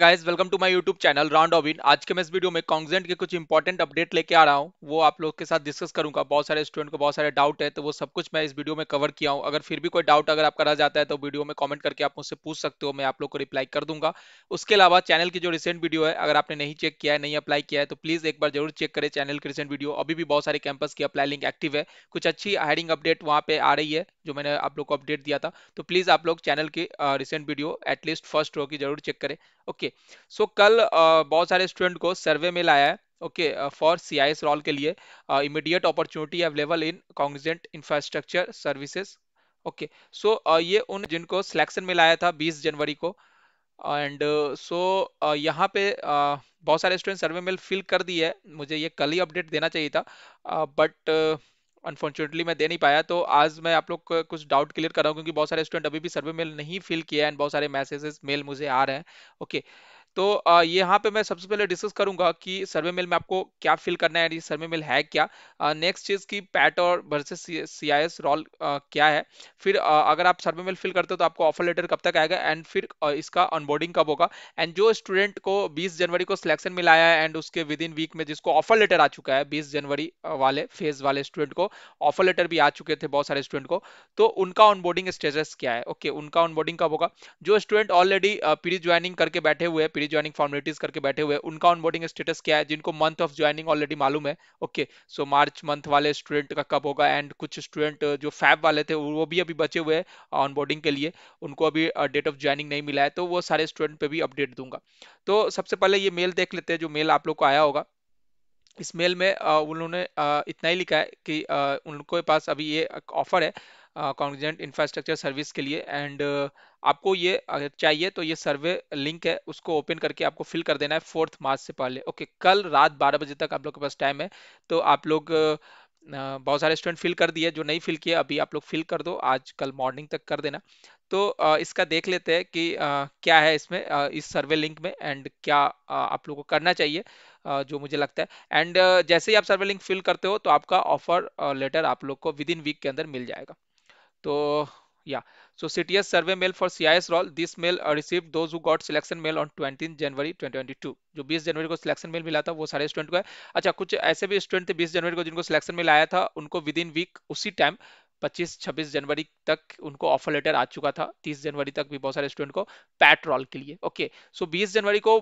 Guys welcome to my YouTube channel round robin आज के मैं इस वीडियो में कॉन्जेंट के कुछ इंपॉर्टेंट अपडेट लेके आ रहा हूँ वो आप लोग के साथ डिस्कस करूंगा बहुत सारे स्टूडेंट को बहुत सारे डाउट है तो वो सब कुछ मैं इस वीडियो में कवर किया हूँ अगर फिर भी कोई डाउट अगर आपका रह जाता है तो वीडियो में कॉमेंट करके आप मुझसे पूछ सकते हो मैं आप लोग को रिप्लाई कर दूंगा उसके अलावा चैनल की जो रिसेंट वीडियो है अगर आपने नहीं चेक किया है नहीं अप्लाई किया है तो प्लीज एक बार जरूर चेक करें चैनल की रिसेंट वीडियो अभी भी बहुत सारे कैंपस की अपलाई लिंक एक्टिव है कुछ अच्छी हायरिंग अपडेट वहाँ पे आ रही है जो मैंने आप लोग को अपडेट दिया था तो प्लीज आप लोग चैनल की recent video at least first row की जरूर चेक करें ओके सो कल बहुत सारे स्टूडेंट को सर्वे मेल आया है okay for C I S role के लिए immediate opportunity available in Cognizant infrastructure services okay so ये उन जिनको सिलेक्शन में लाया था 20 जनवरी को and so uh, so, uh, यहाँ पे uh, बहुत सारे स्टूडेंट सर्वे मेल फिल कर दिए है मुझे ये कल ही अपडेट देना चाहिए था बट अनफॉर्चुनेटली मैं दे नहीं पाया तो आज मैं आप लोग कुछ डाउट क्लियर कर रहा हूँ क्योंकि बहुत सारे स्टूडेंट अभी भी सर्वे मेल नहीं फिल किया है एंड बहुत सारे मैसेजेस मेल मुझे आ रहे हैं ओके okay. तो यहाँ पे मैं सबसे पहले डिस्कस करूंगा कि सर्वे मेल में आपको क्या फिल करना है सर्वे मेल है क्या नेक्स्ट चीज की पैट और वर्सेस सीआईएस रोल क्या है फिर अगर आप सर्वे मेल फिल करते हो तो आपको ऑफर लेटर कब तक आएगा एंड फिर इसका अनबोर्डिंग कब होगा एंड जो स्टूडेंट को बीस जनवरी को सिलेक्शन मिला है एंड उसके विद इन वीक में जिसको ऑफर लेटर आ चुका है बीस जनवरी वाले फेज वाले स्टूडेंट को ऑफर लेटर भी आ चुके थे बहुत सारे स्टूडेंट को तो उनका ऑनबोर्डिंग स्टेटस क्या है ओके उनका ऑनबोर्डिंग कब होगा जो स्टूडेंट ऑलरेडी पीडी ज्वाइनिंग करके बैठे हुए हैं प्री ज्वाइनिंग फॉर्मेलिटीज करके बैठे हुए उनका ऑनबोर्डिंग स्टेटस क्या है जिनको मंथ ऑफ ज्वाइनिंग ऑलरेडी मालूम है ओके सो मार्च मंथ वाले स्टूडेंट का कब होगा एंड कुछ स्टूडेंट जो फैब वाले थे वो भी अभी बचे हुए हैं ऑनबोर्डिंग के लिए उनको अभी डेट ऑफ ज्वाइनिंग नहीं मिला है तो वो सारे स्टूडेंट पे भी अपडेट दूंगा तो सबसे पहले ये मेल देख लेते हैं जो मेल आप लोग को आया होगा इस मेल में उन्होंने इतना ही लिखा है कि उनको पास अभी ये ऑफर है कॉन्जेंट इंफ्रास्ट्रक्चर सर्विस के लिए एंड आपको ये चाहिए तो ये सर्वे लिंक है उसको ओपन करके आपको फिल कर देना है फोर्थ मार्च से पहले ओके कल रात बारह बजे तक आप लोग के पास टाइम है तो आप लोग बहुत सारे स्टूडेंट फिल कर दिए जो नहीं फिल किए अभी आप लोग फिल कर दो आज कल मॉर्निंग तक कर देना तो इसका देख लेते हैं कि क्या है इसमें इस सर्वे लिंक में एंड क्या आप लोगों को करना चाहिए जो मुझे लगता है एंड जैसे ही आप सर्वे लिंक फिल करते हो तो आपका ऑफर लेटर आप लोग को विद इन वीक के अंदर मिल जाएगा So तो, yeah, so CTS survey mail for CIS role. This mail uh, received those who got selection mail on 20 January 2022. जो 20 जनवरी को सिलेक्शन मेल मिला था वो सारे स्टूडेंट को है अच्छा कुछ ऐसे भी स्टूडेंट थे 20 जनवरी को जिनको सिलेक्शन मेल आया था उनको विद इन वीक उसी टाइम 25 26 जनवरी तक उनको ऑफर लेटर आ चुका था 30 जनवरी तक भी बहुत सारे स्टूडेंट को पैट रोल के लिए ओके सो 20 जनवरी को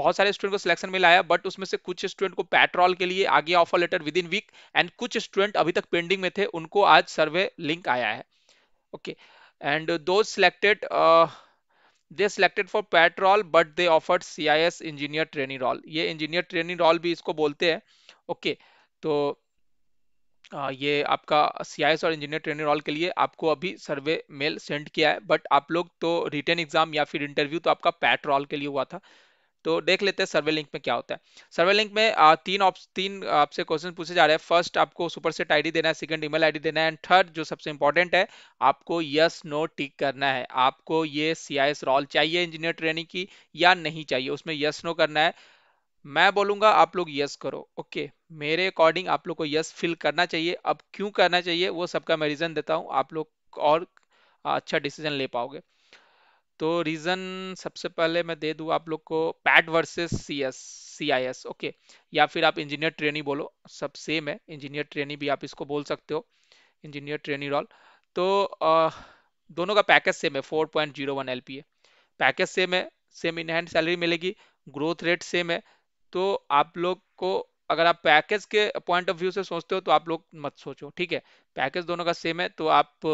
बहुत सारे स्टूडेंट को सिलेक्शन मिला है बट उसमें से कुछ स्टूडेंट को पैट्रोल के लिए आ गया offer letter within week and कुछ स्टूडेंट अभी तक पेंडिंग में थे उनको आज सर्वे लिंक आया है okay and those selected they selected for PAT role but they offered C I S engineer training role ये इंजीनियर ट्रेनिंग रोल भी इसको बोलते हैं ओके okay, तो ये आपका सी और इंजीनियर ट्रेनर ऑल के लिए आपको अभी सर्वे मेल सेंड किया है बट आप लोग तो रिटर्न एग्जाम या फिर इंटरव्यू तो आपका पैट रॉल के लिए हुआ था तो देख लेते हैं सर्वे लिंक में क्या होता है सर्वे लिंक में तीन ऑप्स तीन आपसे क्वेश्चन पूछे जा रहे हैं फर्स्ट आपको सुपर सेट आई देना है सेकंड ईमेल आईडी देना है एंड थर्ड जो सबसे इंपॉर्टेंट है आपको यस नो टिक करना है आपको ये सी रोल चाहिए इंजीनियर ट्रेनिंग की या नहीं चाहिए उसमें यस नो करना है मैं बोलूंगा आप लोग यस करो ओके मेरे अकॉर्डिंग आप लोग को यस फिल करना चाहिए अब क्यों करना चाहिए वो सबका मैं रीज़न देता हूँ आप लोग और अच्छा डिसीजन ले पाओगे तो रीज़न सबसे पहले मैं दे दूँ आप लोग को PAT versus C S C I S okay या फिर आप इंजीनियर ट्रेनी बोलो सब सेम है इंजीनियर ट्रेनी भी आप इसको बोल सकते हो इंजीनियर ट्रेनी रोल तो आ, दोनों का पैकेज सेम है four point zero one L P A package same है सेम इन हैंड सैलरी मिलेगी ग्रोथ रेट सेम है तो आप लोग को अगर आप पैकेज के पॉइंट ऑफ व्यू से सोचते हो तो आप लोग मत सोचो ठीक है पैकेज दोनों का सेम है तो आप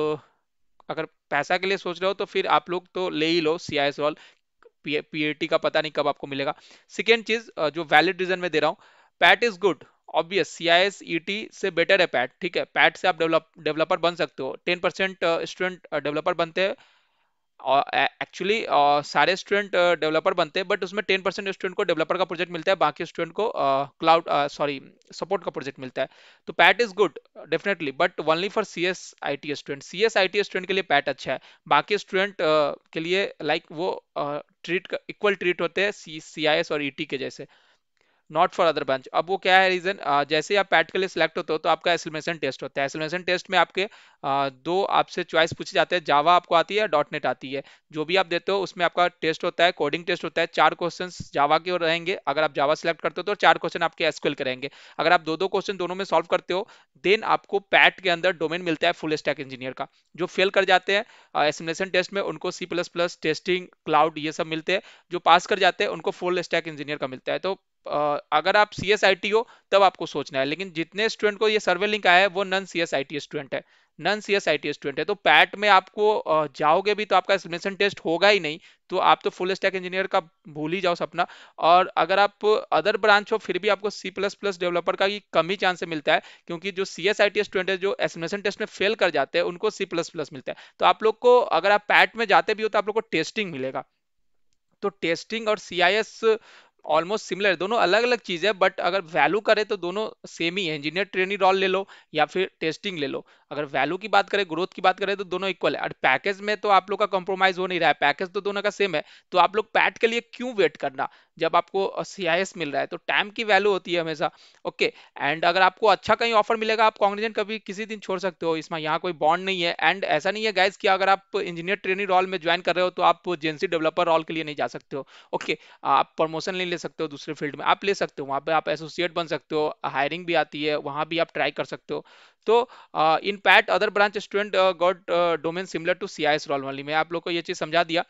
अगर पैसा के लिए सोच रहे हो तो फिर आप लोग तो ले ही लो C I S P PAT का पता नहीं कब आपको मिलेगा सेकेंड चीज जो वैलिड रीजन में दे रहा हूँ PAT is good obvious C I S E T से बेटर है पैट ठीक है पैट से आप डेवलप डेवलपर बन सकते हो टेन परसेंट स्टूडेंट डेवलपर बनते हैं एक्चुअली सारे स्टूडेंट डेवलपर बनते हैं बट उसमें टेन परसेंट स्टूडेंट को डेवलपर का प्रोजेक्ट मिलता है बाकी स्टूडेंट को क्लाउड सॉरी सपोर्ट का प्रोजेक्ट मिलता है तो PAT is good definitely but only for C S I T student C S I T student के लिए पैट अच्छा है बाकी स्टूडेंट uh, के लिए लाइक like, वो ट्रीट इक्वल ट्रीट होते हैं सी सी आई एस और ई e टी के जैसे नॉट फॉर अदर ब्रांच अब वो क्या है रीजन uh, जैसे आप पैट के लिए सिलेक्ट होते हो तो आपका एसलमेशन टेस्ट होता है एसलमेशन टेस्ट में आपके uh, दो आपसे चॉइस पूछे जाते हैं जावा आपको आती है डॉट नेट आती है जो भी आप देते हो उसमें आपका टेस्ट होता है कोडिंग टेस्ट होता है चार क्वेश्चन तो जावा के रहेंगे अगर आप जावा सिलेक्ट करते हो तो चार क्वेश्चन आपके एसक्ल के रहेंगे अगर आप दो दो क्वेश्चन दोनों में सॉल्व करते हो देन आपको पैट के अंदर डोमेन मिलता है फुल स्टैक इंजीनियर का जो फेल कर जाते हैं एसमिनेशन टेस्ट में उनको C plus plus testing cloud ये सब मिलते हैं जो पास कर जाते हैं उनको फुल स्टैक इंजीनियर का मिलता है तो अगर आप सी एस आई टी हो तब आपको सोचना है लेकिन जितने स्टूडेंट को ये सर्वे लिंक आया है वो non C S I T student है non C S I T student है तो पैट में आपको जाओगे भी तो आपका एक्सप्लेनेशन टेस्ट होगा ही नहीं तो आप तो फुल स्टैक इंजीनियर का भूल ही जाओ सपना और अगर आप अदर ब्रांच हो फिर भी आपको सी प्लस प्लस डेवलपर का ही कम ही चांस मिलता है क्योंकि जो C S I T student है जो एक्सप्लेनेशन टेस्ट में फेल कर जाते हैं उनको सी प्लस प्लस मिलता है तो आप लोग को अगर आप पैट में जाते भी हो तो आप लोग को टेस्टिंग मिलेगा तो टेस्टिंग और C I S almost similar दोनों अलग अलग चीज है बट अगर वैल्यू करें तो दोनों सेम ही है इंजीनियर ट्रेनिंग रोल ले लो या फिर टेस्टिंग ले लो अगर वैल्यू की बात करें ग्रोथ की बात करें तो दोनों इक्वल है और पैकेज में तो आप लोग का कॉम्प्रोमाइज हो नहीं रहा है पैकेज तो दोनों का सेम है तो आप लोग पैट के लिए क्यों वेट करना जब आपको सी मिल रहा है तो टाइम की वैल्यू होती है हमेशा ओके एंड अगर आपको अच्छा कहीं ऑफर मिलेगा आप कॉन्ग्रेजन कभी किसी दिन छोड़ सकते हो इसमें यहाँ कोई बॉन्ड नहीं है एंड ऐसा नहीं है गाइज कि अगर आप इंजीनियर ट्रेनिंग रोल में ज्वाइन कर रहे हो तो आप जेंसी डेवलपर रोल के लिए नहीं जा सकते हो ओके आप प्रमोशन नहीं ले सकते हो दूसरे फील्ड में आप ले सकते हो वहाँ पे आप एसोसिएट बन सकते हो हायरिंग भी आती है वहाँ भी आप ट्राई कर सकते हो तो in PAT other branch student got domain similar to C I role वाली मैं आप लोग को ये चीज समझा दिया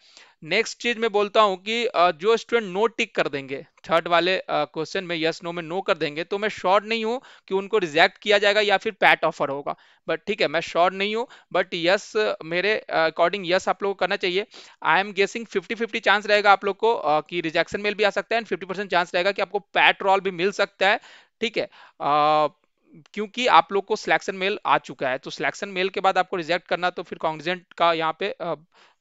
नेक्स्ट चीज मैं बोलता हूँ कि uh, जो स्टूडेंट नो टिक कर देंगे थर्ड वाले क्वेश्चन uh, में यस yes, नो no में नो no कर देंगे तो मैं श्योर नहीं हूँ कि उनको रिजेक्ट किया जाएगा या फिर पैट ऑफर होगा बट ठीक है मैं श्योर नहीं हूँ बट यस मेरे अकॉर्डिंग uh, यस yes, आप लोग को करना चाहिए I am guessing fifty fifty chance रहेगा आप लोग को uh, कि रिजेक्शन मेल भी आ सकता है एंड फिफ्टी चांस रहेगा कि आपको पैट रॉल भी मिल सकता है ठीक है uh, क्योंकि आप लोग को सिलेक्शन मेल आ चुका है तो सिलेक्शन मेल के बाद आपको रिजेक्ट करना तो फिर कॉन्ग्रेजेंट का यहाँ पे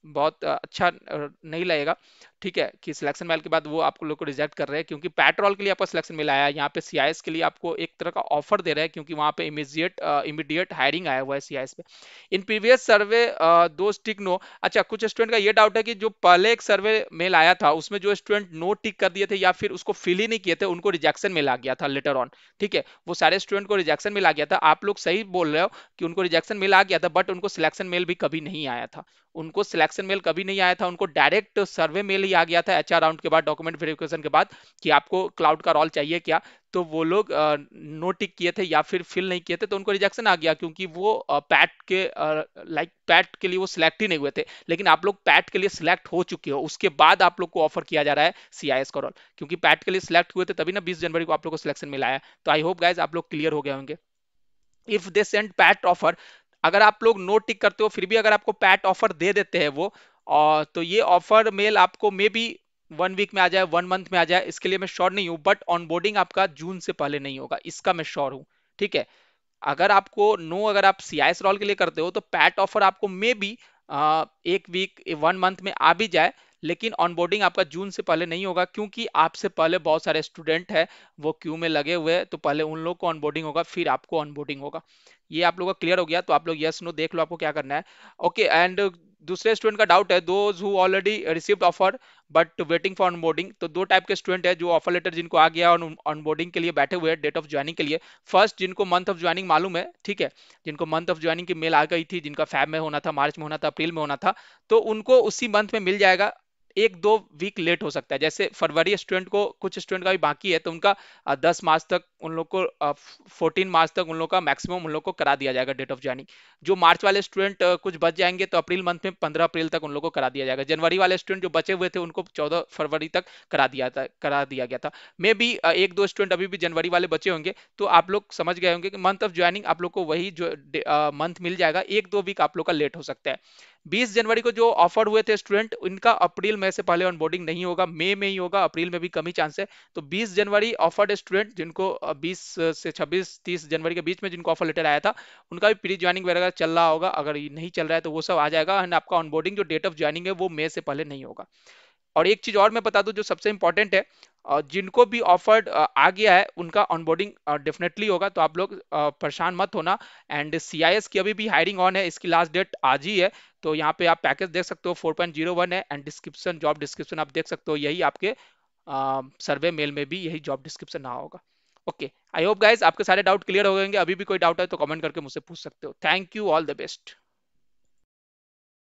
बहुत अच्छा नहीं लगेगा ठीक है कि सिलेक्शन मेल के बाद वो आपको लोग को रिजेक्ट कर रहे हैं क्योंकि पेट्रोल के लिए आपको सिलेक्शन मिला है यहाँ पे सीआईएस के लिए आपको एक तरह का ऑफर दे रहे हैं क्योंकि वहाँ पे इमीजिएट इमीडिएट हायरिंग आया हुआ है सीआईएस पे इन प्रीवियस सर्वे दो टिक नो अच्छा कुछ स्टूडेंट का ये डाउट है कि जो पहले एक सर्वे मेल आया था उसमें जो स्टूडेंट नो टिक कर दिए थे या फिर उसको फिल ही नहीं किए थे उनको रिजेक्शन मिला गया था लेटर ऑन ठीक है वो सारे स्टूडेंट को रिजेक्शन मिला गया था आप लोग सही बोल रहे हो कि उनको रिजेक्शन मिला आ गया था बट उनको सिलेक्शन मेल भी कभी नहीं आया था उनको सिलेक्शन मेल कभी नहीं आया था उनको डायरेक्ट सर्वे मेल ही आ गया था एच राउंड के बाद डॉक्यूमेंट वेरिफिकेशन के बाद कि आपको क्लाउड का रोल चाहिए क्या तो वो लोग नो टिक किए थे या फिर फिल नहीं किए थे तो उनको रिजेक्शन आ गया क्योंकि वो पैट के लाइक पैट के लिए वो सिलेक्ट ही नहीं हुए थे लेकिन आप लोग पैट के लिए सिलेक्ट हो चुके हो उसके बाद आप लोग को ऑफर किया जा रहा है सी आई का रोल क्योंकि पैट के लिए सिलेक्ट हुए थे तभी ना बीस जनवरी को आप लोग को सिलेक्शन मिला है तो आई होप गाइज आप लोग क्लियर हो गए होंगे if they send PAT offer अगर आप लोग नो टिक करते हो फिर भी अगर आपको पैट ऑफर दे देते हैं वो और तो ये ऑफर मेल आपको मे बी वन वीक में आ जाए वन मंथ में आ जाए इसके लिए मैं श्योर नहीं हूँ बट ऑनबोर्डिंग आपका जून से पहले नहीं होगा इसका मैं श्योर हूँ ठीक है अगर आपको नो अगर आप सी आई रोल के लिए करते हो तो पैट ऑफर आपको मे बी एक वीक वन मंथ में आ भी जाए लेकिन ऑनबोर्डिंग आपका जून से पहले नहीं होगा क्योंकि आपसे पहले बहुत सारे स्टूडेंट हैं वो क्यू में लगे हुए हैं तो पहले उन लोग को ऑनबोर्डिंग होगा फिर आपको ऑनबोर्डिंग होगा ये आप लोगों का क्लियर हो गया तो आप लोग यस नो देख लो आपको क्या करना है ओके एंड दूसरे स्टूडेंट का डाउट है those who already received offer but waiting for onboarding तो दो टाइप के स्टूडेंट है जो ऑफर लेटर जिनको आ गया ऑनबोर्डिंग के लिए बैठे हुए हैं डेट ऑफ ज्वाइनिंग के लिए फर्स्ट जिनको मंथ ऑफ ज्वाइनिंग मालूम है ठीक है जिनको मंथ ऑफ ज्वाइनिंग की मेल आ गई थी जिनका फैब में होना था मार्च में होना था अप्रैल में होना था तो उनको उसी मंथ में मिल जाएगा एक दो वीक लेट हो सकता है जैसे फरवरी स्टूडेंट को कुछ स्टूडेंट का भी बाकी है तो उनका दस मार्च तक उन लोग को फोर्टीन मार्च तक उन लोग का मैक्सिमम उन लोग को करा दिया जाएगा डेट ऑफ ज्वाइनिंग जो मार्च वाले स्टूडेंट कुछ बच जाएंगे तो अप्रैल मंथ में पंद्रह अप्रैल तक उन लोग को करा दिया जाएगा जनवरी वाले स्टूडेंट जो बचे हुए थे उनको चौदह फरवरी तक करा दिया था करा दिया गया था मे भी एक दो स्टूडेंट अभी भी जनवरी वाले बचे होंगे तो आप लोग समझ गए होंगे कि मंथ ऑफ ज्वाइनिंग आप लोग को वही जो मंथ मिल जाएगा एक दो वीक आप लोग का लेट हो सकता है बीस जनवरी को जो ऑफर हुए थे स्टूडेंट उनका अप्रैल में से पहले ऑनबोर्डिंग नहीं होगा मई में ही होगा अप्रैल में भी कमी चांस है तो बीस जनवरी ऑफर्ड स्टूडेंट जिनको बीस से छब्बीस तीस जनवरी के बीच में जिनको ऑफर लेटर आया था उनका भी प्री ज्वाइनिंग वगैरह चल रहा होगा अगर नहीं चल रहा है तो वो सब आ जाएगा एंड आपका ऑनबोर्डिंग जो डेट ऑफ ज्वाइनिंग है वो मई से पहले नहीं होगा और एक चीज और मैं बता दूं जो सबसे इंपॉर्टेंट है जिनको भी ऑफर्ड आ गया है उनका ऑनबोर्डिंग डेफिनेटली होगा तो आप लोग परेशान मत होना एंड सी की अभी भी हायरिंग ऑन है इसकी लास्ट डेट आज ही है तो यहाँ पे आप पैकेज देख सकते हो 4.01 है एंड डिस्क्रिप्शन जॉब डिस्क्रिप्शन आप देख सकते हो यही आपके सर्वे मेल में भी यही जॉब डिस्क्रिप्शन रहा होगा ओके आई होप गाइज आपके सारे डाउट क्लियर हो गएंगे अभी भी कोई डाउट है तो कमेंट करके मुझसे पूछ सकते हो thank you all the best